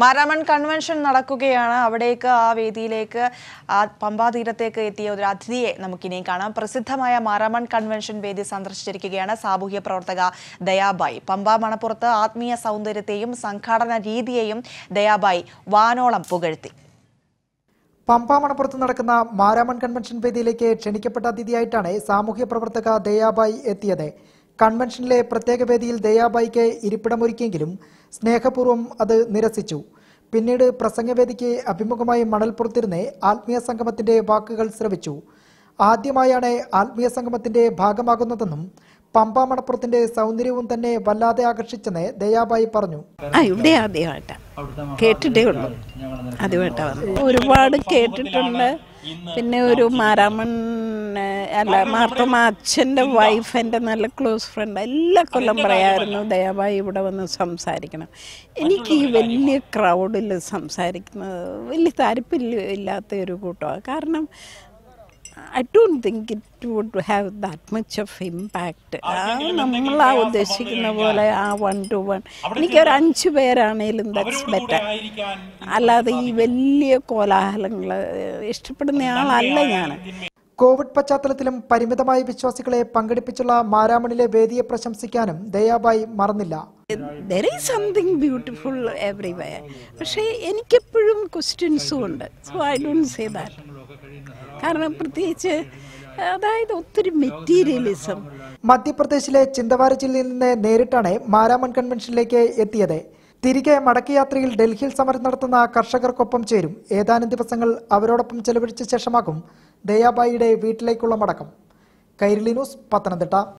Maramon convention നടക്കുകയാണ് അവിടേക്ക് ആ വേദിയിലേക്ക് ആ പമ്പാതീരത്തേക്ക് എത്തിയ ഒരു അതിഥിയെ നമുക്കിനിയും കാണാം പ്രസിദ്ധമായ മാരാമൺ കൺവെൻഷൻ വേദി സന്ദർശിച്ചിരിക്കുകയാണ് സാമൂഹ്യ പ്രവർത്തക ദയാബായി പമ്പ മണപ്പുറത്ത് ആത്മീയ സൗന്ദര്യത്തെയും സംഘാടന രീതിയെയും ദയാബായി വാനോളം പുകഴ്ത്തി പമ്പ മണപ്പുറത്ത് നടക്കുന്ന മാരാമൺ കൺവെൻഷൻ വേദിയിലേക്ക് ക്ഷണിക്കപ്പെട്ട അതിഥിയായിട്ടാണ് സാമൂഹ്യ പ്രവർത്തക ദയാബായി എത്തിയത് കൺവെൻഷനിലെ പ്രത്യേക വേദിയിൽ ദയാബായിക്ക് ഇരിപ്പിടമൊരുക്കിയെങ്കിലും സ്നേഹപൂർവ്വം അത് നിരസിച്ചു പിന്നീട് പ്രസംഗവേദിക്ക് അഭിമുഖമായി മണൽപ്പുറത്തിരുന്ന് ആത്മീയ സംഗമത്തിന്റെ വാക്കുകൾ ശ്രവിച്ചു ആദ്യമായാണ് ആത്മീയ സംഗമത്തിന്റെ ഭാഗമാകുന്നതെന്നും പമ്പ മണപ്പുറത്തിന്റെ സൗന്ദര്യവും തന്നെ വല്ലാതെ ആകർഷിച്ചെന്ന് ദയാബായി പറഞ്ഞു ഇവിടെ ആദ്യമായിട്ടാണ് കേട്ടിട്ടേ ഉള്ളൂ ആദ്യമായിട്ടാണ് ഒരുപാട് കേട്ടിട്ടുണ്ട് പിന്നെ ഒരു മാരാമൺ അല്ല മാർത്തോമ അച്ഛൻ്റെ വൈഫ് എൻ്റെ നല്ല ക്ലോസ് ഫ്രണ്ട് എല്ലാ കൊല്ലം പറയായിരുന്നു ദയവായി ഇവിടെ വന്ന് സംസാരിക്കണം എനിക്ക് ഈ വലിയ ക്രൗഡിൽ സംസാരിക്കുന്നത് വലിയ ഇല്ലാത്ത ഒരു കൂട്ടമാണ് കാരണം I don't think it would have that much of impact നമ്മൾ ആ ഉദ്ദേശിക്കുന്ന പോലെ ആ വൺ ടു വൺ എനിക്ക് ഒരു അഞ്ച് പേരാണേലും ദാറ്റ്സ് ബെറ്റർ അല്ലാതെ ഈ വലിയ കോലാഹലങ്ങൾ ഇഷ്ടപ്പെടുന്ന ആളല്ല ഞാൻ കോവിഡ് പശ്ചാത്തലത്തിലും പരിമിതമായ വിശ്വാസികളെ പങ്കെടുപ്പിച്ചുള്ള മാരാമണിലെ വേദിയെ പ്രശംസിക്കാനും ദയാബായി മറന്നില്ല ബ്യൂട്ടിഫുൾ എവറിവെയർ പക്ഷേ എനിക്കെപ്പോഴും ക്വസ്റ്റ്യൻസും ഉണ്ട് so I don't say that കാരണം പ്രത്യേകിച്ച് അതായത് ഒത്തിരി മെറ്റീരിയലിസം മധ്യപ്രദേശിലെ ചിന്തവാര ജില്ലയിൽ നിന്ന് നേരിട്ടാണ് മാരാമൺ കൺവെൻഷനിലേക്ക് എത്തിയത് തിരികെ മടക്കയാത്രയിൽ ഡൽഹിയിൽ സമരം നടത്തുന്ന കർഷകർക്കൊപ്പം ചേരും ഏതാനും ദിവസങ്ങൾ അവരോടൊപ്പം ചെലവഴിച്ച ശേഷമാകും ദയാബായിയുടെ വീട്ടിലേക്കുള്ള മടക്കം കൈരളി ന്യൂസ് പത്തനംതിട്ട